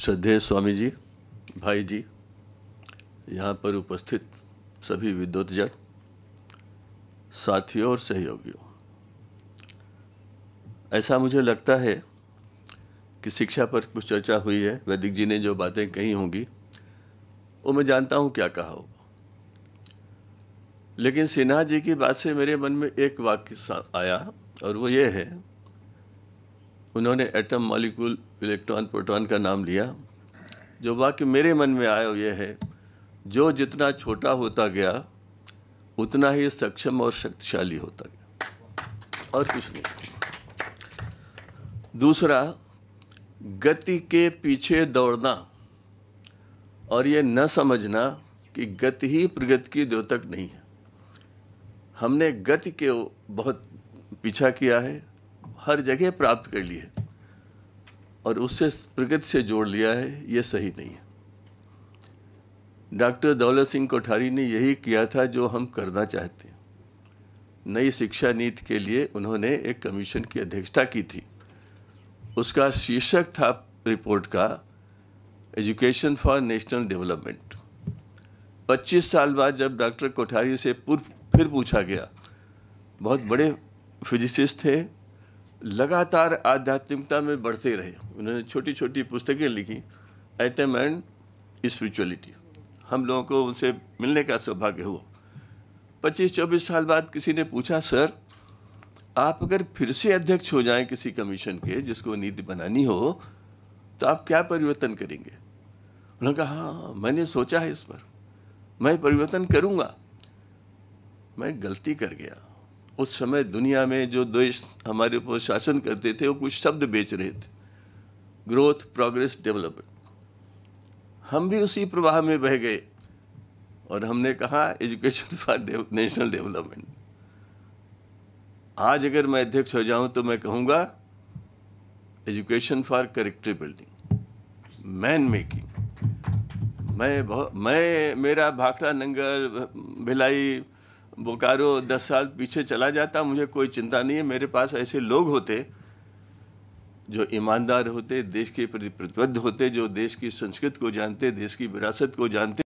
श्रद्धेय स्वामी जी भाई जी यहाँ पर उपस्थित सभी जन साथियों और सहयोगियों ऐसा मुझे लगता है कि शिक्षा पर कुछ चर्चा हुई है वैदिक जी ने जो बातें कही होंगी वो मैं जानता हूँ क्या कहा होगा लेकिन सिन्हा जी की बात से मेरे मन में एक वाक्य आया और वो ये है उन्होंने एटम मॉलिक्यूल इलेक्ट्रॉन प्रोटॉन का नाम लिया जो वाक्य मेरे मन में आया ये है जो जितना छोटा होता गया उतना ही सक्षम और शक्तिशाली होता गया और कुछ नहीं दूसरा गति के पीछे दौड़ना और ये न समझना कि गति ही प्रगति की द्योतक नहीं है हमने गति के बहुत पीछा किया है हर जगह प्राप्त कर ली है और उससे प्रगति से जोड़ लिया है ये सही नहीं है डॉक्टर दौलत सिंह कोठारी ने यही किया था जो हम करना चाहते हैं नई शिक्षा नीति के लिए उन्होंने एक कमीशन की अध्यक्षता की थी उसका शीर्षक था रिपोर्ट का एजुकेशन फॉर नेशनल डेवलपमेंट 25 साल बाद जब डॉक्टर कोठारी से पूर्व फिर पूछा गया बहुत बड़े फिजिसिस्ट थे लगातार आध्यात्मिकता में बढ़ते रहे उन्होंने छोटी छोटी पुस्तकें लिखी एटम एंड स्पिरिचुअलिटी हम लोगों को उनसे मिलने का सौभाग्य हुआ पच्चीस चौबीस साल बाद किसी ने पूछा सर आप अगर फिर से अध्यक्ष हो जाएं किसी कमीशन के जिसको नीति बनानी हो तो आप क्या परिवर्तन करेंगे उन्होंने कहा हाँ मैंने सोचा है इस पर मैं परिवर्तन करूँगा मैं गलती कर गया उस समय दुनिया में जो देश हमारे ऊपर शासन करते थे वो कुछ शब्द बेच रहे थे ग्रोथ प्रोग्रेस डेवलपमेंट हम भी उसी प्रवाह में बह गए और हमने कहा एजुकेशन फॉर नेशनल डेवलपमेंट आज अगर मैं अध्यक्ष हो जाऊं तो मैं कहूंगा education for character building man making मैं बहुत मैं मेरा भाखड़ा नंगर भिलाई बोकारो दस साल पीछे चला जाता मुझे कोई चिंता नहीं है मेरे पास ऐसे लोग होते जो ईमानदार होते देश के प्रति प्रतिबद्ध होते जो देश की संस्कृति को जानते देश की विरासत को जानते